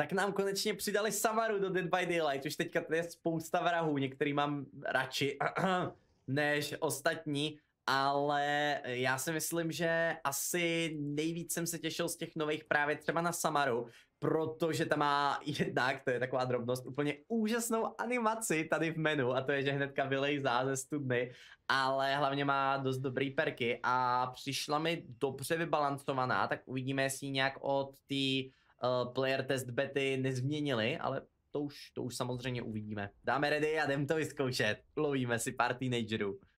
tak nám konečně přidali Samaru do Dead by Daylight, už teďka tady je spousta vrahů, některý mám radši než ostatní, ale já si myslím, že asi nejvíc jsem se těšil z těch nových právě třeba na Samaru, protože tam má jednak, to je taková drobnost, úplně úžasnou animaci tady v menu a to je, že hnedka vylejzá ze studny, ale hlavně má dost dobrý perky a přišla mi dobře vybalancovaná, tak uvidíme, jestli nějak od té Eh, player test bety nezměnili, ale to už, to už samozřejmě uvidíme. Dáme ready a jdem to vyzkoušet. Lovíme si pár teenagerů.